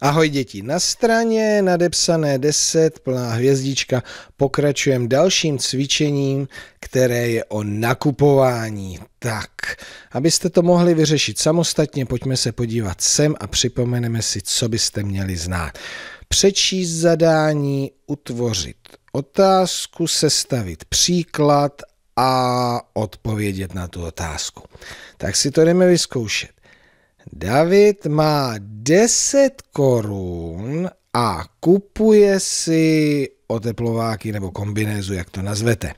Ahoj děti, na straně nadepsané 10 plná hvězdička pokračujeme dalším cvičením, které je o nakupování. Tak, abyste to mohli vyřešit samostatně, pojďme se podívat sem a připomeneme si, co byste měli znát. Přečíst zadání, utvořit otázku, sestavit příklad a odpovědět na tu otázku. Tak si to jdeme vyzkoušet. David má 10 korun a kupuje si oteplováky nebo kombinézu, jak to nazvete.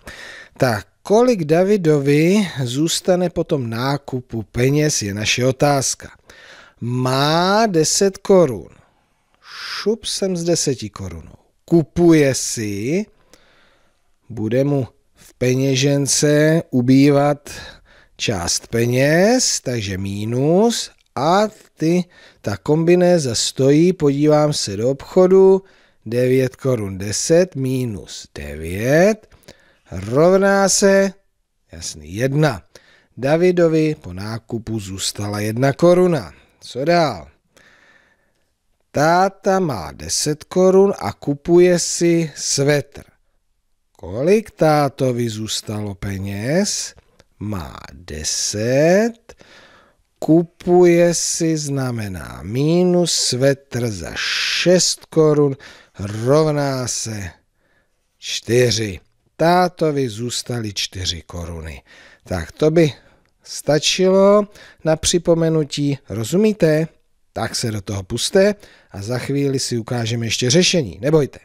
Tak kolik Davidovi zůstane po tom nákupu peněz je naše otázka. Má 10 korun. Šup jsem s 10 korunou. Kupuje si, bude mu v peněžence ubývat část peněz, takže mínus a ty, ta kombinéza stojí, podívám se do obchodu, 9 korun 10 minus 9 rovná se, jasný, 1. Davidovi po nákupu zůstala 1 koruna. Co dál? Táta má 10 korun a kupuje si svetr. Kolik tátovi zůstalo peněz? Má 10 Kupuje si znamená minus svetr za 6 korun rovná se 4. Tátovi zůstaly 4 koruny. Tak to by stačilo na připomenutí, rozumíte? Tak se do toho puste a za chvíli si ukážeme ještě řešení. Nebojte.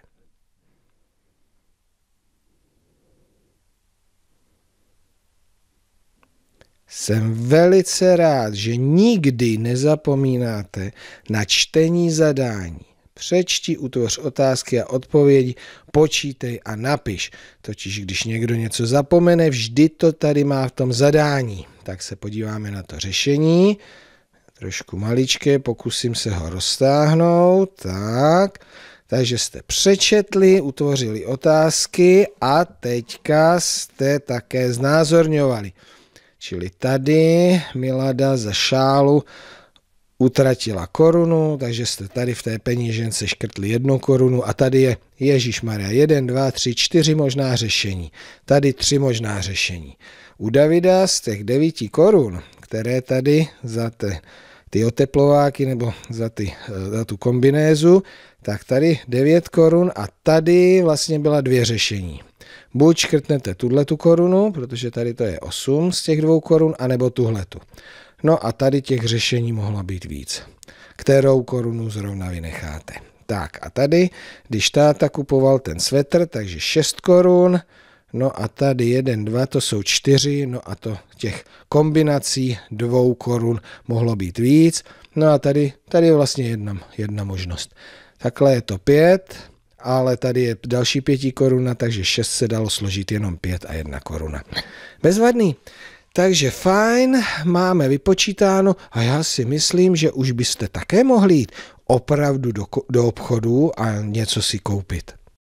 Jsem velice rád, že nikdy nezapomínáte na čtení zadání. Přečti, utvoř otázky a odpovědi, počítej a napiš. Totiž když někdo něco zapomene, vždy to tady má v tom zadání. Tak se podíváme na to řešení. Trošku maličké, pokusím se ho roztáhnout. Tak. Takže jste přečetli, utvořili otázky a teďka jste také znázorňovali. Čili tady Milada za šálu utratila korunu, takže jste tady v té penížence škrtli jednu korunu a tady je Ježíš Maria jeden, dva, tři, čtyři možná řešení. Tady tři možná řešení. U Davida z těch devíti korun, které tady za te, ty oteplováky nebo za, ty, eh, za tu kombinézu, tak tady 9 korun a tady vlastně byla dvě řešení buď škrtnete tuhle tu korunu, protože tady to je 8 z těch dvou korun, anebo tuhle tu. No a tady těch řešení mohlo být víc. Kterou korunu zrovna vynecháte. Tak a tady, když táta kupoval ten svetr, takže 6 korun, no a tady 1, 2, to jsou 4, no a to těch kombinací dvou korun mohlo být víc, no a tady, tady je vlastně jedna, jedna možnost. Takhle je to 5, ale tady je další pěti koruna, takže 6 se dalo složit jenom 5 a 1 koruna. Bezvadný. Takže fajn, máme vypočítáno a já si myslím, že už byste také mohli jít opravdu do, do obchodu a něco si koupit.